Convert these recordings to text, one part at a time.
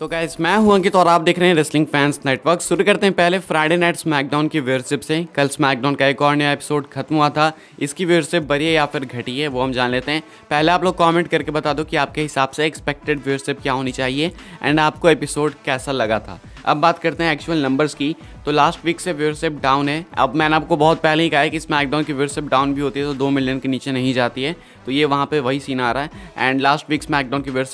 तो गैस मैं हूं अंकित तो और आप देख रहे हैं रेसलिंग फैंस नेटवर्क शुरू करते हैं पहले फ्राइडे नाइट स्मैकडाउन की व्यवरशिप से कल स्मैकडाउन का एक और नया एपिसोड खत्म हुआ था इसकी व्यवरशिप बढ़ी है या फिर घटी है वो हम जान लेते हैं पहले आप लोग कमेंट करके बता दो कि आपके हिसाब से एक्सपेक्टेड व्यवरशिप क्या होनी चाहिए एंड आपको एपिसोड कैसा लगा था अब बात करते हैं एक्चुअल नंबर्स की तो लास्ट वीक से व्यूरशिप डाउन है अब मैंने आपको बहुत पहले ही कहा है कि स्मैकडाउन की व्यूरशिप डाउन भी होती है तो दो मिलियन के नीचे नहीं जाती है तो ये वहाँ पे वही सीन आ रहा है एंड लास्ट वीक स्मैकडाउन की फोर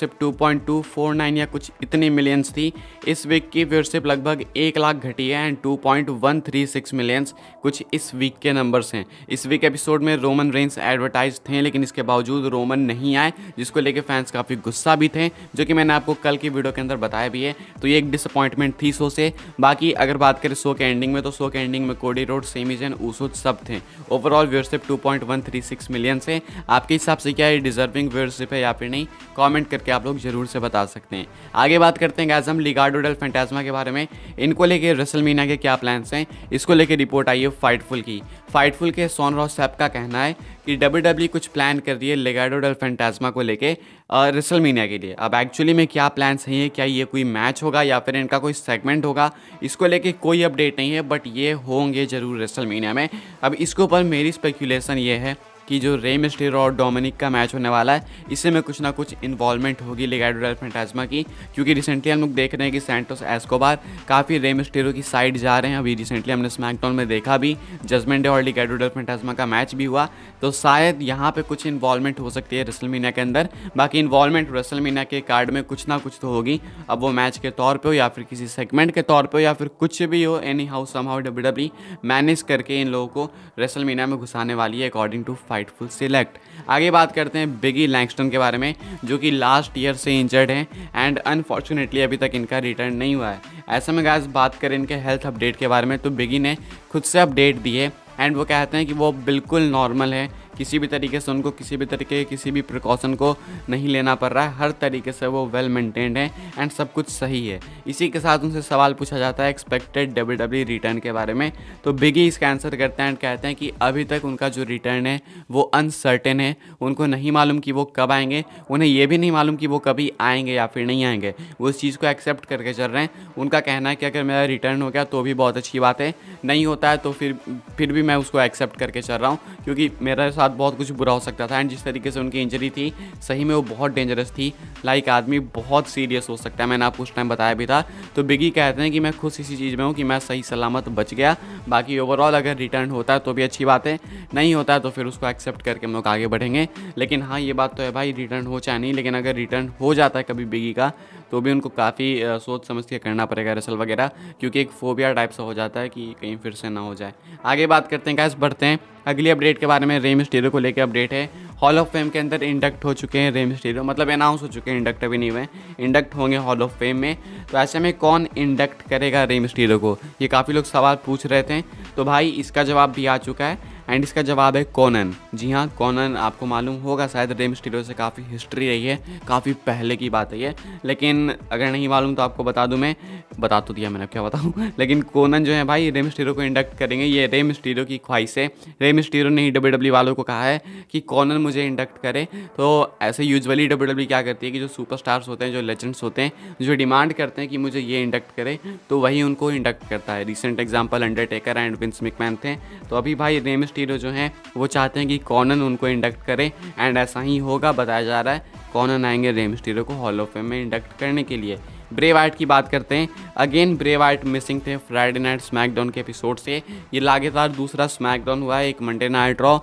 2.249 या कुछ इतनी मिलियंस थी इस वीक की व्यूरशिप लगभग एक लाख घटी है एंड सिक्स मिलियंस कुछ इस वीक के नंबर्स हैं इस वीक एपिसोड में रोमन रेंस एडवर्टाइज थे लेकिन इसके बावजूद रोमन नहीं आए जिसको लेकर फैंस काफ़ी गुस्सा भी थे जो कि मैंने आपको कल की वीडियो के अंदर बताया भी है तो ये एक डिसअपॉइंटमेंट थी सो से बाकी अगर बात करें शो के एंडिंग में तो शो के एंडिंग में कोडी रोड सेमीज एंड ऊसूद सब थे ओवरऑल व्यूअरशिप 2.136 मिलियन से आपके हिसाब से क्या ये डिजर्विंग व्यूअरशिप है या फिर नहीं कमेंट करके आप लोग जरूर से बता सकते हैं आगे बात करते हैं गैजम लिगार्डो डेल फेंटाजमा के बारे में इनको लेके रसल मीना के क्या प्लान्स हैं इसको लेके रिपोर्ट आई है फाइटफुल की फाइटफुल के सोन रॉस साहब का कहना है कि डब्ल्यू e कुछ प्लान कर रही है लिगार्डो डेल फेंटाजमा को लेके रिसल मीनिया के लिए अब एक्चुअली में क्या प्लान्स हैं क्या ये कोई मैच होगा या फिर इनका कोई सेगमेंट होगा इसको लेके कोई अपडेट नहीं है बट ये होंगे ज़रूर रिसल मीनिया में अब इसके ऊपर मेरी स्पेक्यूलेशन ये है कि जो रेम मिस्टर और डोमिनिक का मैच होने वाला है इससे में कुछ ना कुछ इन्वॉल्वमेंट होगी लेगाडो डेल फेंटाजमा की क्योंकि रिसेंटली हम लोग देख रहे हैं कि सेंटोस एस्कोबार काफ़ी रेम मिस्टेरो की साइड जा रहे हैं अभी रिसेंटली हमने स्मैकडाउन में देखा भी जजमेंट डे और लिगाडो डेल फेंटाजमा का मैच भी हुआ तो शायद यहाँ पर कुछ इन्वॉल्वमेंट हो सकती है रसल मीना के अंदर बाकी इन्वॉल्वमेंट रसल मीना के कार्ड में कुछ ना कुछ तो होगी अब वो मैच के तौर पर हो या फिर किसी सेगमेंट के तौर पर हो या फिर कुछ भी हो anyhow somehow W manage करके इन लोगों को रेसल मीना में घुसाने वाली है according to five Fightful Select आगे बात करते हैं बिगी लैंगस्टन के बारे में जो कि लास्ट ईयर से इंजर्ड हैं एंड अनफॉर्चुनेटली अभी तक इनका रिटर्न नहीं हुआ है ऐसे में गैस बात करें इनके हेल्थ अपडेट के बारे में तो बिगी ने खुद से अपडेट दी है एंड वो कहते हैं कि वो बिल्कुल नॉर्मल है किसी भी तरीके से उनको किसी भी तरीके किसी भी प्रिकॉशन को नहीं लेना पड़ रहा है हर तरीके से वो वेल मेंटेन्ड है एंड सब कुछ सही है इसी के साथ उनसे सवाल पूछा जाता है एक्सपेक्टेड डब्ल्यू डब्ल्यू रिटर्न के बारे में तो बिगी इसका आंसर करते हैं एंड कहते हैं कि अभी तक उनका जो रिटर्न है वो अनसर्टेन है उनको नहीं मालूम कि वो कब आएंगे उन्हें ये भी नहीं मालूम कि वो कभी आएंगे या फिर नहीं आएंगे वो इस चीज़ को एक्सेप्ट करके चल रहे हैं उनका कहना है कि अगर मेरा रिटर्न हो गया तो भी बहुत अच्छी बात है नहीं होता है तो फिर फिर भी मैं उसको एक्सेप्ट करके चल रहा हूँ क्योंकि मेरा साथ साथ बहुत कुछ बुरा हो सकता था एंड जिस तरीके से उनकी इंजरी थी सही में वो बहुत डेंजरस थी लाइक आदमी बहुत सीरियस हो सकता है मैंने आपको उस टाइम बताया भी था तो बिगी कहते हैं कि मैं खुश इसी चीज़ में हूँ कि मैं सही सलामत बच गया बाकी ओवरऑल अगर रिटर्न होता है तो भी अच्छी बात है नहीं होता है तो फिर उसको एक्सेप्ट करके हम लोग आगे बढ़ेंगे लेकिन हाँ ये बात तो है भाई रिटर्न हो चाहे नहीं लेकिन अगर रिटर्न हो जाता है कभी बिगी का तो भी उनको काफ़ी सोच समझ के करना पड़ेगा रसल वगैरह क्योंकि एक फोबिया टाइप सा हो जाता है कि कहीं फिर से ना हो जाए आगे बात करते हैं गैस बढ़ते हैं अगली अपडेट के बारे में रेम स्टीरो को लेकर अपडेट है हॉल ऑफ फेम के अंदर इंडक्ट हो चुके हैं रेम स्टीरो मतलब अनाउंस हो चुके हैं इंडक्ट अभी नहीं हुए इंडक्ट होंगे हॉल ऑफ फेम में तो ऐसे में कौन इंडक्ट करेगा रेम स्टीरो को ये काफ़ी लोग सवाल पूछ रहे थे तो भाई इसका जवाब भी आ चुका है एंड इसका जवाब है कॉनन जी हाँ कॉनन आपको मालूम होगा शायद रेम स्टीरो से काफ़ी हिस्ट्री रही है काफ़ी पहले की बात है ये लेकिन अगर नहीं मालूम तो आपको बता दूँ मैं बता तो दिया मैंने क्या बताऊँ लेकिन कोनन जो है भाई रेम स्टीरो को इंडक्ट करेंगे ये रेम स्टीरो की ख्वाहिश है रेम स्टीरो ने ही डब्ल्यू डब्ल्यू e वालों को कहा है कि कॉनन मुझे इंडक्ट करे तो ऐसे यूजली डब्ल्यू डब्ल्यू क्या करती है कि जो सुपरस्टार्स होते हैं जो लेजेंड्स होते हैं जो डिमांड करते हैं कि मुझे ये इंडक्ट करे तो वही उनको इंडक्ट करता है recent example Undertaker and Vince McMahon थे तो अभी भाई रेम टीरो जो हैं वो चाहते हैं कि कॉनन उनको इंडक्ट करें एंड ऐसा ही होगा बताया जा रहा है कॉनन आएंगे रेम स्टीरो को हॉल ऑफ फेम में इंडक्ट करने के लिए ब्रेवाइट की बात करते हैं अगेन ब्रेवाइट मिसिंग थे फ्राइडे नाइट स्मैकडाउन के एपिसोड से ये लगातार दूसरा स्मैकडाउन हुआ है एक मंडे नाइट रॉ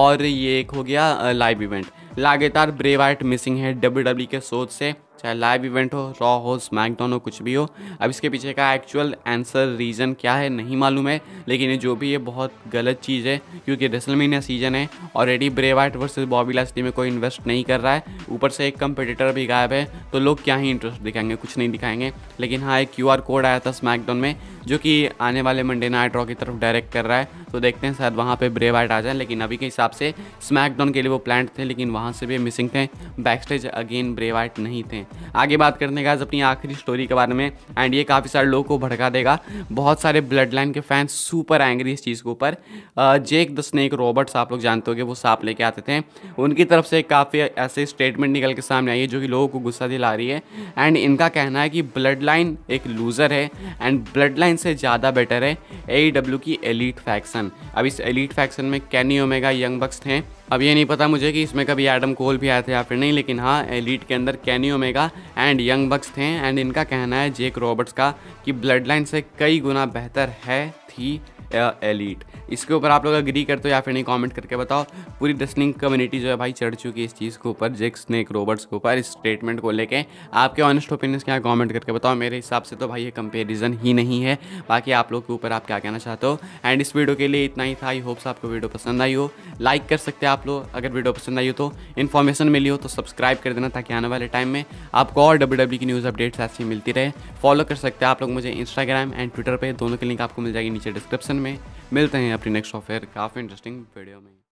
और ये एक हो गया लाइव इवेंट लगातार ब्रेवाइट मिसिंग है डब्ल्यू e के शोध से चाहे लाइव इवेंट हो रॉ हो स्मैकडाउन हो कुछ भी हो अब इसके पीछे का एक्चुअल आंसर रीज़न क्या है नहीं मालूम है लेकिन ये जो भी है बहुत गलत चीज़ है क्योंकि रेसलमेनिया सीजन है already Bray Wyatt versus Bobby Lashley में कोई इन्वेस्ट नहीं कर रहा है ऊपर से एक कंपटीटर भी गायब है तो लोग क्या ही इंटरेस्ट दिखाएंगे कुछ नहीं दिखाएंगे लेकिन हाँ एक क्यू कोड आया था स्मैकडाउन में जो कि आने वाले मंडे नाइट रॉ की तरफ डायरेक्ट कर रहा है तो देखते हैं शायद वहाँ पर ब्रेवाइट आ जाए लेकिन अभी के हिसाब से स्मैकडाउन के लिए वो प्लान थे लेकिन वहाँ से भी मिसिंग थे बैक स्टेज अगेन ब्रेवाइट नहीं थे आगे बात करने का अपनी आखिरी स्टोरी के बारे में एंड ये काफ़ी सारे लोगों को भड़का देगा बहुत सारे ब्लड लाइन के फैंस सुपर एंग्री इस चीज़ के ऊपर जेक द स्नेक रॉबर्ट्स आप लोग जानते हो वो सांप लेके आते थे उनकी तरफ से काफ़ी ऐसे स्टेटमेंट निकल के सामने आई है जो कि लोगों को गुस्सा दिला रही है एंड इनका कहना है कि ब्लड लाइन एक लूज़र है एंड ब्लड लाइन से ज़्यादा बेटर है ए e की एलिट फैक्शन अब इस एलिट फैक्शन में कैनी ओमेगा यंग बक्स थे अब ये नहीं पता मुझे कि इसमें कभी एडम कोल भी आए थे या फिर नहीं लेकिन हाँ एलिट के अंदर Kenny Omega and Young Bucks थे एंड इनका कहना है जेक रॉबर्ट्स का कि ब्लड लाइन से कई गुना बेहतर है थी एलिट इसके ऊपर आप लोग अग्री करते हो या फिर नहीं कमेंट करके बताओ पूरी रेसलिंग कम्युनिटी जो है भाई चढ़ चुकी है इस चीज़ के ऊपर जेक स्नेक रोबर्ट्स के ऊपर इस स्टेटमेंट को लेके आपके ऑनेस्ट ओपिनियंस क्या कमेंट करके बताओ मेरे हिसाब से तो भाई ये कंपेरिजन ही नहीं है बाकी आप लोग के ऊपर आप क्या कहना चाहते हो एंड इस वीडियो के लिए इतना ही था आई होप्स आपको वीडियो पसंद आई हो लाइक कर सकते हैं आप लोग अगर वीडियो पसंद आई हो तो इन्फॉर्मेशन मिली हो तो सब्सक्राइब कर देना ताकि आने वाले टाइम में आपको और डब्ल्यू e की न्यूज़ अपडेट्स ऐसी मिलती रहे फॉलो कर सकते हैं आप लोग मुझे इंस्टाग्राम एंड ट्विटर पर दोनों के लिंक आपको मिल जाएगी नीचे डिस्क्रिप्शन में मिलते हैं अपनी नेक्स्ट ऑफेयर काफ़ी इंटरेस्टिंग वीडियो में